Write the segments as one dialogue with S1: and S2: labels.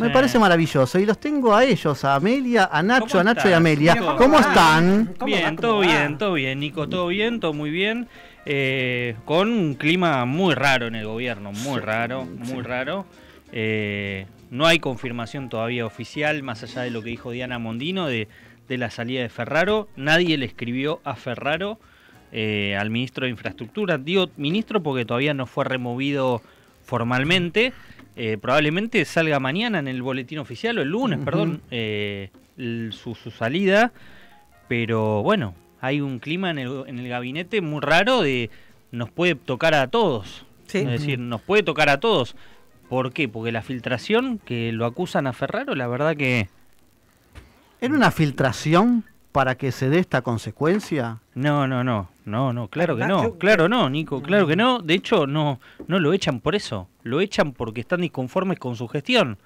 S1: Me parece maravilloso. Y los tengo a ellos, a Amelia, a Nacho, a Nacho y a Amelia. ¿Cómo, están? bien, todo
S2: bien, todo bien, Nico, todo bien, todo muy bien. Eh, con un clima muy raro en el gobierno, muy raro, muy raro. Eh, no hay confirmación todavía oficial, más allá de lo que dijo Diana Mondino, de, de la salida de Ferraro. Nadie le escribió a Ferraro, eh, al ministro de Infraestructura. Digo ministro porque todavía no fue removido formalmente. Eh, probablemente salga mañana en el boletín oficial o el lunes, perdón, eh, su, salida. Pero bueno, hay un clima en el, en el, gabinete muy raro de nos puede tocar a todos. Es decir, nos puede tocar a todos. ¿Por qué? Porque la filtración que lo acusan a Ferraro, la verdad que...
S1: Era una filtración para que se dé esta consecuencia? No, no, no, no, no, claro que ah, no,
S2: claro no, Nico, mm. claro que no. De hecho, no, no lo echan por eso, lo echan porque están disconformes con su gestión.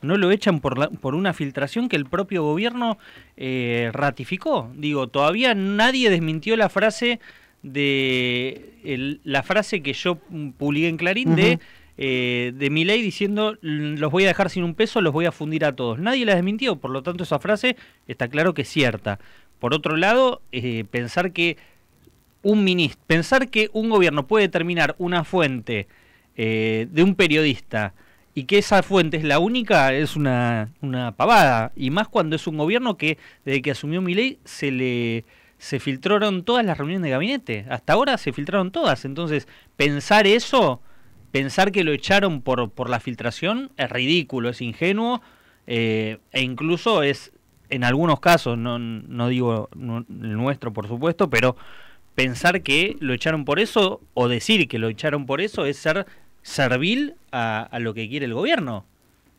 S2: No lo echan por, por una filtración que el propio gobierno eh, ratificó. Digo, todavía nadie desmintió la frase de la frase que yo publiqué en Clarín de eh, de de Milei diciendo los voy a dejar sin un peso, los voy a fundir a todos. Nadie la desmintió, por lo tanto esa frase está claro que es cierta. Por otro lado, eh, pensar que un ministro, pensar que un gobierno puede terminar una fuente eh, de un periodista y que esa fuente es la única es una, una pavada. Y más cuando es un gobierno que desde que asumió Milei se le se filtraron todas las reuniones de gabinete. Hasta ahora se filtraron todas. Entonces, pensar eso pensar que lo echaron por, por la filtración es ridículo, es ingenuo eh, e incluso es, en algunos casos, no, no digo el nuestro por supuesto, pero pensar que lo echaron por eso o decir que lo echaron por eso es ser servil a, lo que quiere el gobierno.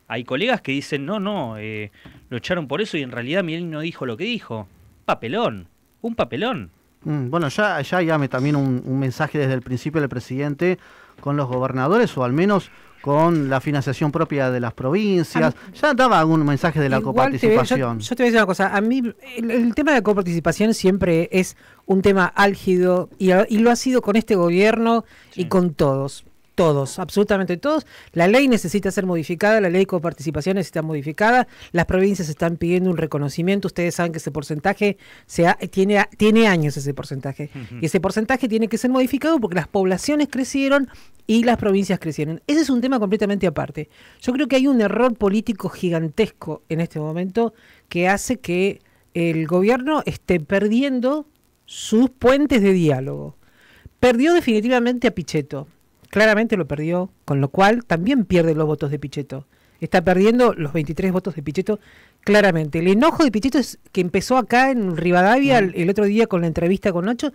S2: Hay colegas que dicen, no, no, eh, lo echaron por eso y en realidad Miguel no dijo lo que dijo. Papelón, un papelón.
S1: Mm, bueno, ya, ya llame también un, mensaje desde el principio del presidente con los gobernadores o al menos con la financiación propia de las provincias. ya daba algún mensaje de la coparticipación. yo, te voy a decir una cosa. A mí el, tema de
S3: coparticipación siempre es un tema álgido y, lo ha sido con este gobierno y con todos todos, absolutamente todos. La ley necesita ser modificada, la ley de coparticipación necesita modificada, las provincias están pidiendo un reconocimiento, ustedes saben que ese porcentaje se tiene, tiene años ese porcentaje, y ese porcentaje tiene que ser modificado porque las poblaciones crecieron y las provincias crecieron. Ese es un tema completamente aparte. Yo creo que hay un error político gigantesco en este momento que hace que el gobierno esté perdiendo sus puentes de diálogo. Perdió definitivamente a Pichetto claramente lo perdió, con lo cual también pierde los votos de Pichetto. Está perdiendo los 23 votos de Pichetto claramente. El enojo de Pichetto es que empezó acá en Rivadavia mm. el, otro día con la entrevista con Nacho,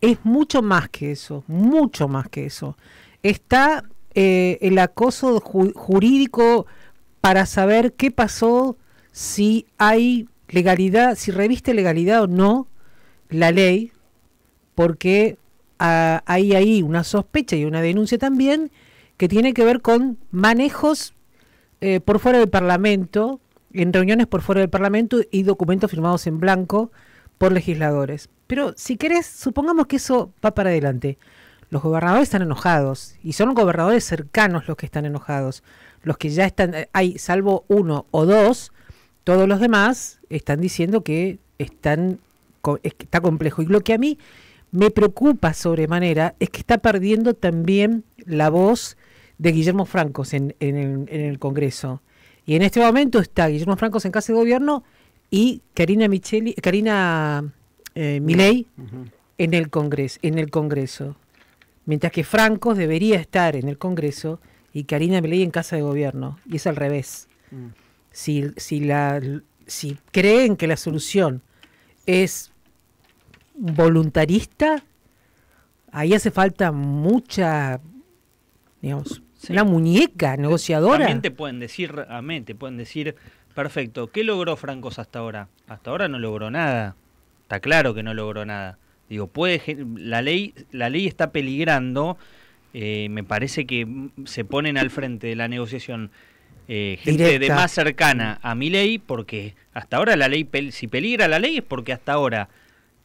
S3: es mucho más que eso, mucho más que eso. Está eh, el acoso jurídico para saber qué pasó, si hay legalidad, si reviste legalidad o no la ley, porque hay ahí una sospecha y una denuncia también que tiene que ver con manejos eh, por fuera del Parlamento, en reuniones por fuera del Parlamento y documentos firmados en blanco por legisladores. Pero si querés, supongamos que eso va para adelante. Los gobernadores están enojados y son gobernadores cercanos los que están enojados. Los que ya están, eh, hay salvo uno o dos, todos los demás están diciendo que están, está complejo. Y lo que a mí me preocupa sobremanera es que está perdiendo también la voz de Guillermo Francos en, el, Congreso. Y en este momento está Guillermo Francos en casa de gobierno y Karina Micheli, Karina eh, Milei en el Congreso, en el Congreso. Mientras que Francos debería estar en el Congreso y Karina Milei en casa de gobierno. Y es al revés. Mm. si, la, si creen que la solución es voluntarista, ahí hace falta mucha, digamos, una muñeca negociadora. También
S2: te pueden decir, te pueden decir, perfecto, ¿qué logró Francos hasta ahora? Hasta ahora no logró nada. Está claro que no logró nada. Digo, puede, la ley, la ley está peligrando. Eh, me parece que se ponen al frente de la negociación eh, gente de más cercana a mi ley, porque hasta ahora la ley, si peligra la ley es porque hasta ahora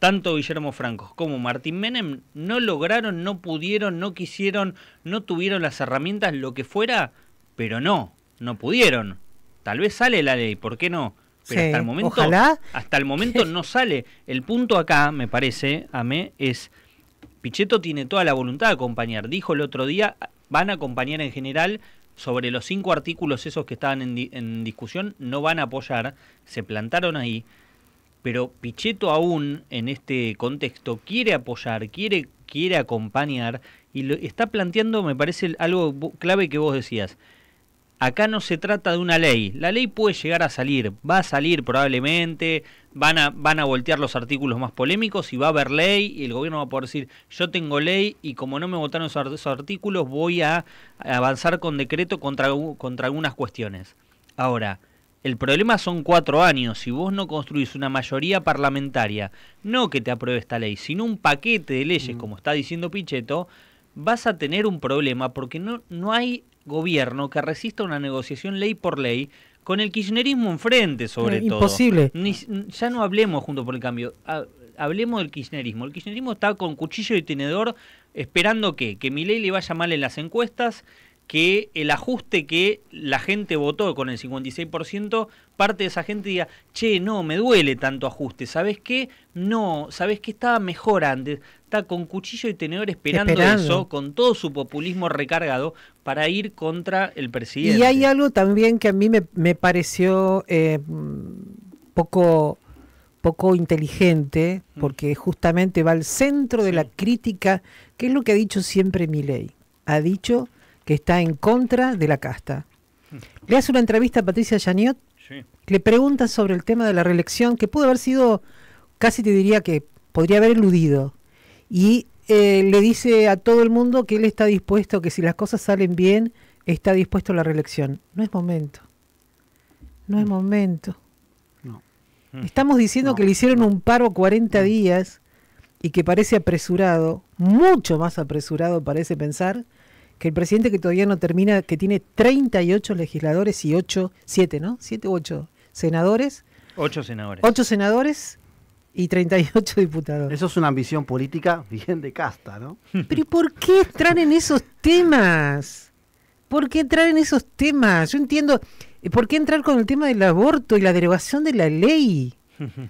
S2: tanto Guillermo Francos como Martín Menem no lograron, no pudieron, no quisieron, no tuvieron las herramientas, lo que fuera, pero no, no pudieron. Tal vez sale la ley, ¿por qué no? Pero hasta el momento, hasta el momento no sale. El punto acá, me parece, a mí, es Pichetto tiene toda la voluntad de acompañar. Dijo el otro día, van a acompañar en general sobre los cinco artículos esos que estaban en discusión, no van a apoyar, se plantaron ahí pero Pichetto aún en este contexto quiere apoyar, quiere, quiere acompañar y está planteando, me parece, algo clave que vos decías. Acá no se trata de una ley. La ley puede llegar a salir, va a salir probablemente, van a, van a voltear los artículos más polémicos y va a haber ley y el gobierno va a poder decir, yo tengo ley y como no me votaron esos, artículos voy a avanzar con decreto contra, contra algunas cuestiones. Ahora, el problema son cuatro años. Si vos no construís una mayoría parlamentaria, no que te apruebe esta ley, sino un paquete de leyes, mm. como está diciendo Pichetto, vas a tener un problema porque no, no hay gobierno que resista una negociación ley por ley con el kirchnerismo enfrente, sobre eh, todo. Imposible. ya no hablemos junto por el cambio. hablemos del kirchnerismo. El kirchnerismo está con cuchillo y tenedor esperando que, que ley le vaya mal en las encuestas que el ajuste que la gente votó con el 56%, parte de esa gente diga, che, no, me duele tanto ajuste, ¿sabes qué? No, ¿sabes qué? Estaba mejor antes, está con cuchillo y tenedor esperando, eso, con todo su populismo recargado, para ir contra el presidente. Y hay
S3: algo también que a mí me, pareció eh, poco poco inteligente, mm. porque justamente va al centro de la crítica, que es lo que ha dicho siempre Milei. Ha dicho que está en contra de la casta. Le hace una entrevista a Patricia Janiot, le pregunta sobre el tema de la reelección, que pudo haber sido, casi te diría que podría haber eludido. Y eh, le dice a todo el mundo que él está dispuesto, que si las cosas salen bien, está dispuesto a la reelección. No es momento. No es mm. momento. Mm. Estamos diciendo que le hicieron un paro 40 días y que parece apresurado, mucho más apresurado parece pensar, que el presidente que todavía no termina, que tiene 38 legisladores y 8, 7, ¿no? 7 u 8 senadores.
S2: 8 senadores. 8
S3: senadores y 38
S1: diputados. Eso es una ambición política bien de casta, ¿no?
S3: Pero ¿por qué entrar en esos temas? ¿Por qué entrar en esos temas? Yo entiendo, eh, ¿por qué entrar con el tema del aborto y la derogación de la ley?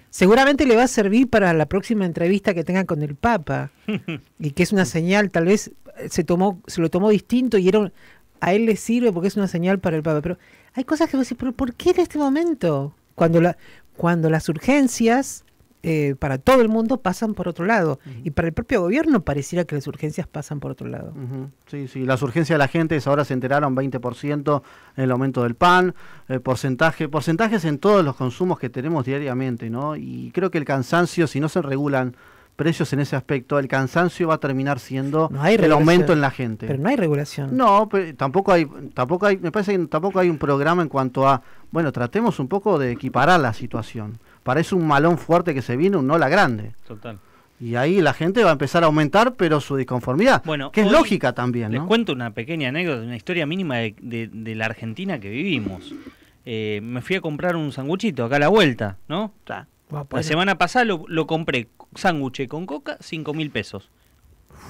S3: Seguramente le va a servir para la próxima entrevista que tenga con el Papa y que es una señal, tal vez eh, se tomó, se lo tomó distinto y a él le sirve porque es una señal para el Papa. Pero hay cosas que vos decís, pero ¿por qué en este momento? Cuando la, cuando las urgencias eh, para todo el mundo pasan por otro lado. Y para el propio gobierno pareciera que las urgencias pasan por otro lado.
S1: Sí, sí, las urgencias de la gente es ahora se enteraron 20% el aumento del pan, eh, porcentaje, porcentajes en todos los consumos que tenemos diariamente, ¿no? Y creo que el cansancio, si no se regulan precios en ese aspecto, el cansancio va a terminar siendo el aumento en la gente. Pero no hay regulación. No, tampoco hay, tampoco hay, me parece que tampoco hay un programa en cuanto a, bueno, tratemos un poco de equiparar la situación parece un malón fuerte que se viene, un la grande. Total. Y ahí la gente va a empezar a aumentar, pero su disconformidad, bueno, que es lógica también. ¿no? Les
S2: cuento una pequeña anécdota, una historia mínima de, la Argentina que vivimos. Eh, me fui a comprar un sanguchito acá a la vuelta, ¿no? La pues. semana pasada lo, compré sándwich con coca, 5 mil pesos.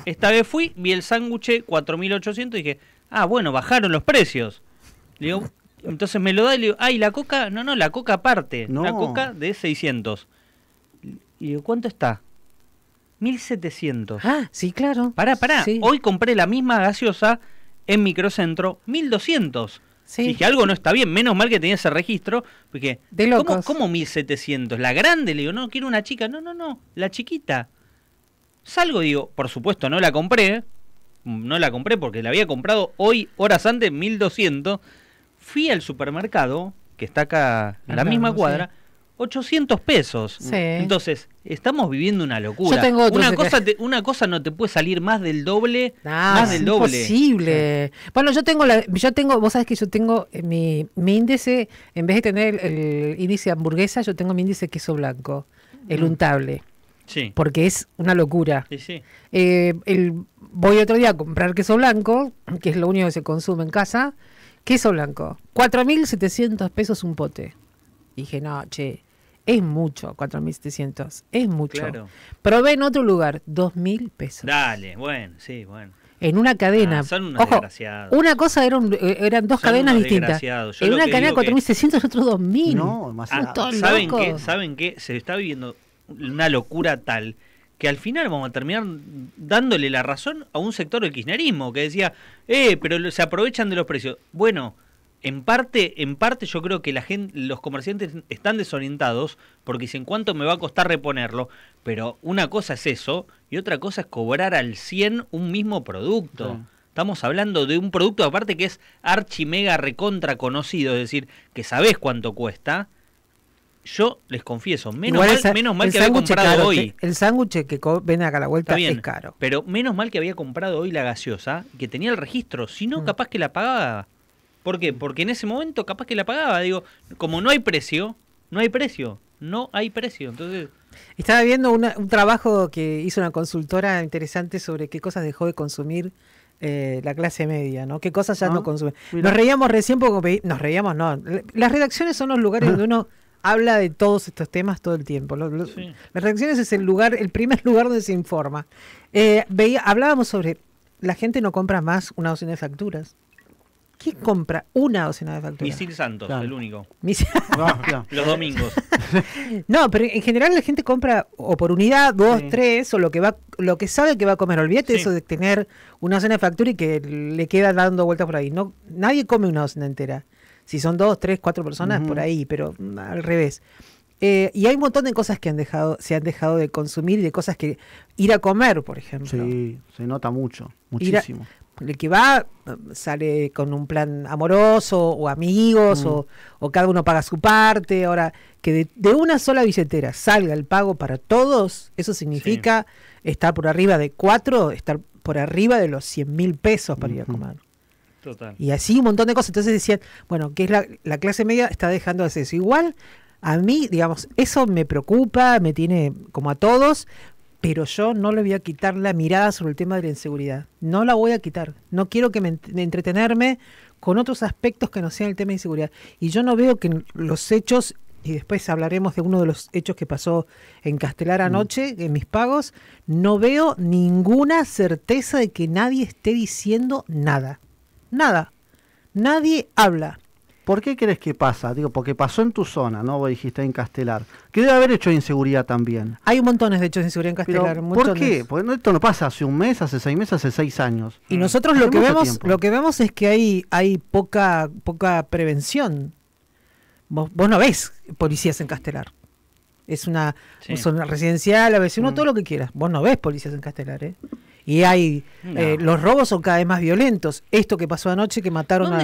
S2: Esta vez fui, vi el sándwich 4.800 y dije, ah, bueno, bajaron los precios. digo, entonces me lo da y le digo, ay, la coca, no, no, la coca aparte, la coca de 600. Y digo, ¿cuánto está? 1700. Ah, sí, claro. Pará, pará. Hoy compré la misma gaseosa en Microcentro, 1200. Sí. Dije, algo no está bien, menos mal que tenía ese registro, porque de ¿cómo, 1700? La grande, le digo, no, quiero una chica, no, no, no, la chiquita. Salgo, digo, por supuesto no la compré, no la compré porque la había comprado hoy, horas antes, 1200 fui al supermercado, que está acá en la misma cuadra, 800 pesos. Entonces, estamos viviendo una locura. una, cosa una cosa no te puede salir más del doble, más del es doble.
S3: Imposible. Bueno, yo tengo yo tengo, vos sabés que yo tengo eh, mi, índice, en vez de tener el, índice hamburguesa, yo tengo mi índice queso blanco, el mm. untable. Porque es una locura. Eh, voy otro día a comprar queso blanco, que es lo único que se consume en casa, Queso blanco, 4.700 pesos un pote. dije, no, che, es mucho, 4.700, es mucho. Claro. Probé en otro lugar, 2.000
S2: pesos. Dale, bueno, sí, bueno.
S3: En una cadena. Ah, son unos Ojo, una cosa eh, eran, dos cadenas distintas. En una cadena 4.600
S1: y otros 2.000. No, más alto. Ah, ¿saben, qué?
S2: ¿Saben qué? Se está viviendo una locura tal que al final vamos a terminar dándole la razón a un sector del kirchnerismo que decía, eh, pero se aprovechan de los precios. Bueno, en parte, en parte yo creo que la gente, los comerciantes están desorientados porque dicen cuánto me va a costar reponerlo, pero una cosa es eso y otra cosa es cobrar al 100 un mismo producto. Estamos hablando de un producto aparte que es archi mega recontra conocido, es decir, que sabes cuánto cuesta yo les confieso, menos mal, menos mal que había comprado hoy.
S3: el sándwich que ven acá a la vuelta es caro.
S2: Pero menos mal que había comprado hoy la gaseosa, que tenía el registro, si no, mm. capaz que la pagaba. ¿Por qué? Porque en ese momento capaz que la pagaba. Digo, como no hay precio, no hay precio, no hay precio. Entonces.
S3: Estaba viendo un trabajo que hizo una consultora interesante sobre qué cosas dejó de consumir eh, la clase media, ¿no? ¿Qué cosas ya no ah, consume Nos reíamos recién porque nos reíamos, no. Las redacciones son los lugares donde uno habla de todos estos temas todo el tiempo. Las reacciones es el lugar, el primer lugar donde se informa. Eh, veía, hablábamos sobre la gente no compra más una docena de facturas. ¿Quién compra una docena de facturas? Misil
S2: Santos, el único. Ah,
S1: Los domingos.
S3: no, pero en general la gente compra o por unidad, dos, tres, o lo que va, lo que sabe que va a comer. Olvídate eso de tener una docena de factura y que le queda dando vueltas por ahí. No, nadie come una docena entera. Si son dos, tres, cuatro personas, por ahí, pero al revés. Eh, y hay un montón de cosas que han dejado, se han dejado de consumir y de cosas que ir a comer, por ejemplo.
S1: Sí, se nota mucho, muchísimo.
S3: el que va sale con un plan amoroso o amigos o, cada uno paga su parte. Ahora, que de, una sola billetera salga el pago para todos, eso significa estar por arriba de cuatro, estar por arriba de los 100 mil pesos para ir a comer. Y así un montón de cosas. Entonces decían, bueno, que es la, clase media está dejando de hacer eso. Igual, a mí, digamos, eso me preocupa, me tiene como a todos, pero yo no le voy a quitar la mirada sobre el tema de la inseguridad. No la voy a quitar. No quiero que me entretenerme con otros aspectos que no sean el tema de inseguridad. Y yo no veo que los hechos, y después hablaremos de uno de los hechos que pasó en Castelar mm. anoche, en mis pagos, no veo ninguna certeza de que nadie esté diciendo nada. Nada. Nadie habla.
S1: ¿Por qué crees que pasa? Digo, porque pasó en tu zona, ¿no? Vos dijiste en Castelar. Que debe haber hecho de inseguridad también. Hay montones de
S3: hechos de inseguridad en Castelar. muchos. ¿Por qué?
S1: Porque esto no pasa hace un mes, hace seis meses, hace seis años. Y mm. nosotros lo que vemos,
S3: lo que vemos es que hay, hay poca, poca prevención. Vos, no ves policías en Castelar. Es una zona residencial, a veces uno mm. todo lo que quieras. Vos no ves policías en Castelar, ¿eh? y hay eh, los robos son cada vez más violentos. Esto que pasó anoche que mataron a,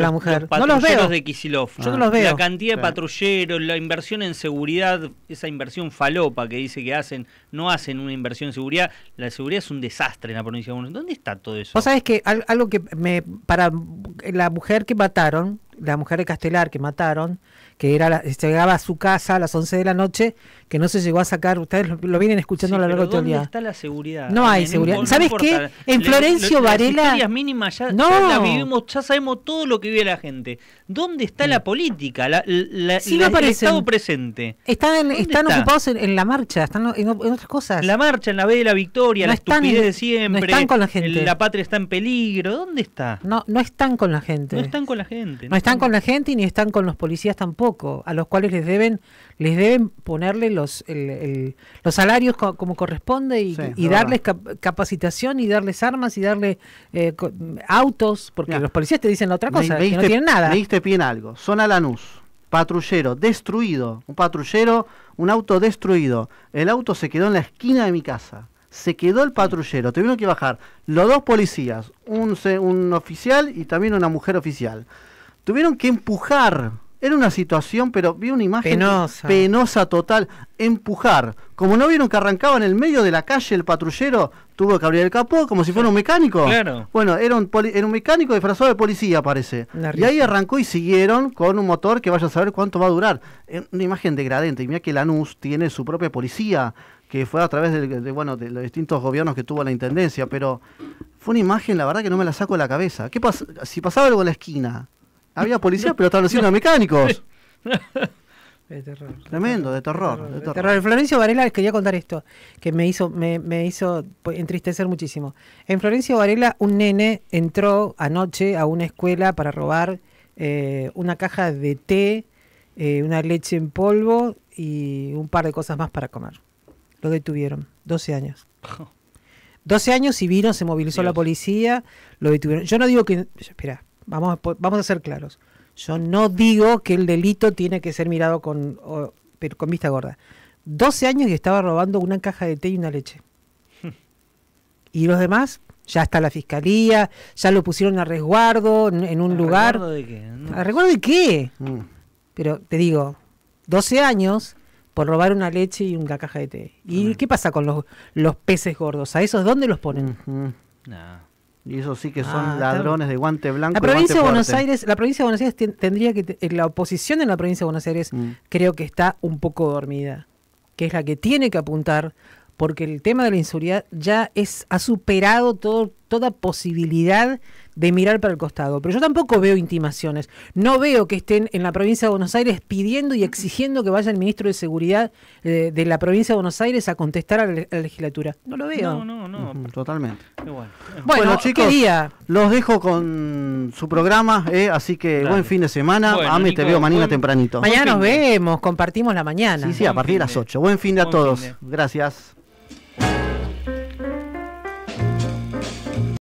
S3: la mujer. Los no los veo. de Yo no los veo. La cantidad de
S2: patrulleros, la inversión en seguridad, esa inversión falopa que dice que hacen, no hacen una inversión en seguridad. La seguridad es un desastre en la provincia de Buenos Aires. ¿Dónde está todo eso? Vos sabés
S3: que algo que para la mujer que mataron la mujer de Castelar que mataron, que era llegaba a su casa a las 11 de la noche, que no se llegó a sacar. Ustedes lo, vienen
S2: escuchando a lo largo de todo el día. está la seguridad? No hay seguridad. ¿Sabes qué? En Florencio Varela. Las mínimas ya, no. vivimos, ya sabemos todo lo que vive la gente. ¿Dónde está la política? La, la, el Estado presente. Están,
S3: en, están ocupados en, la marcha, están en, otras cosas. La marcha, en
S2: la vez de la victoria, la están, estupidez de siempre. están con la gente. La patria está en peligro. ¿Dónde está?
S3: No, no están con la gente. No están
S2: con la gente. No están están con
S3: la gente y ni están con los policías tampoco, a los cuales les deben les deben ponerle los los salarios como corresponde y, darles capacitación y darles armas y darle eh,
S1: autos, porque los policías te dicen otra cosa, que no tienen nada. Me diste bien algo. Zona Lanús, patrullero destruido, un patrullero, un auto destruido. El auto se quedó en la esquina de mi casa se quedó el patrullero, tuvieron que bajar los dos policías, un, un oficial y también una mujer oficial tuvieron que empujar. Era una situación, pero vi una imagen penosa. total. Empujar. Como no vieron que arrancaba en el medio de la calle el patrullero, tuvo que abrir el capó como si fuera un mecánico. Bueno, era un, mecánico disfrazado de policía, parece. Y ahí arrancó y siguieron con un motor que vaya a saber cuánto va a durar. Eh, una imagen degradante. Y mira que Lanús tiene su propia policía que fue a través de, bueno, de los distintos gobiernos que tuvo la intendencia, pero fue una imagen, la verdad, que no me la saco de la cabeza. ¿Qué pasa si pasaba algo en la esquina, había policía, pero estaban haciendo mecánicos.
S3: De terror.
S1: Tremendo, de terror. De terror. Florencio Varela les quería contar esto,
S3: que me hizo, me, hizo pues, entristecer muchísimo. En Florencio Varela, un nene entró anoche a una escuela para robar eh, una caja de té, eh, una leche en polvo y un par de cosas más para comer. Lo detuvieron, 12 años. 12 años y vino, se movilizó la policía, lo detuvieron. Yo no digo que. Espera, vamos a, vamos a ser claros. Yo no digo que el delito tiene que ser mirado con, con vista gorda. 12 años y estaba robando una caja de té y una leche. y los demás, ya está la fiscalía, ya lo pusieron a resguardo en, un lugar.
S2: ¿A
S3: resguardo de qué? Mm. Pero te digo, 12 años por robar una leche y una caja de té. ¿Y mm. qué pasa con los, los peces gordos? ¿A esos dónde los ponen?
S1: Y eso sí que son ah, ladrones de guante blanco. La provincia de Buenos Aires,
S3: la provincia Buenos Aires tendría que eh, la oposición en la provincia de Buenos Aires mm. creo que está un poco dormida, que es la que tiene que apuntar porque el tema de la inseguridad ya es ha superado todo, toda posibilidad de mirar para el costado. Pero yo tampoco veo intimaciones. No veo que estén en la provincia de Buenos Aires pidiendo y exigiendo que vaya el ministro de Seguridad eh, de la provincia de Buenos Aires a contestar
S1: a la, legislatura. No lo veo. No, no, no. totalmente. Bueno. chicos, los dejo con su programa, eh, así que buen fin de semana. A mí te veo mañana tempranito. Mañana nos vemos, compartimos la mañana. Sí, sí, a partir de las 8. Buen fin de a todos. Gracias.